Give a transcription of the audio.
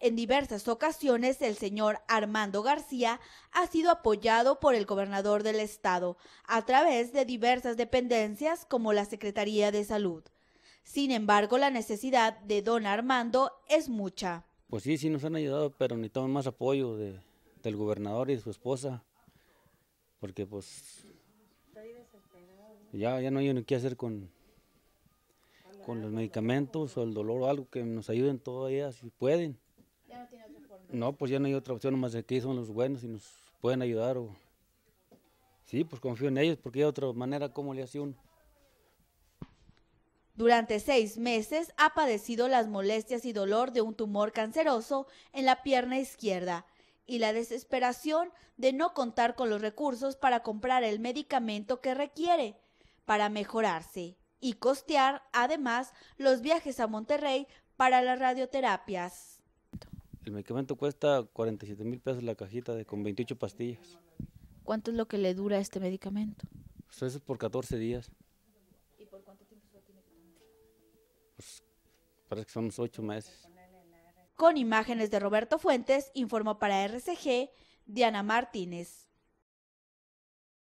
En diversas ocasiones, el señor Armando García ha sido apoyado por el gobernador del estado a través de diversas dependencias como la Secretaría de Salud. Sin embargo, la necesidad de don Armando es mucha. Pues sí, sí nos han ayudado, pero necesitamos más apoyo de, del gobernador y de su esposa, porque pues ya, ya no hay ni qué hacer con, con los medicamentos o el dolor o algo, que nos ayuden todavía si pueden. No, pues ya no hay otra opción más de que son los buenos y nos pueden ayudar. O... Sí, pues confío en ellos porque hay otra manera como le hace uno. Durante seis meses ha padecido las molestias y dolor de un tumor canceroso en la pierna izquierda y la desesperación de no contar con los recursos para comprar el medicamento que requiere para mejorarse y costear además los viajes a Monterrey para las radioterapias. El medicamento cuesta 47 mil pesos la cajita de, con 28 pastillas. ¿Cuánto es lo que le dura este medicamento? Pues eso es por 14 días. ¿Y por cuánto tiempo se tiene que tomar? Pues parece que son 8 meses. Con imágenes de Roberto Fuentes, informó para RCG Diana Martínez.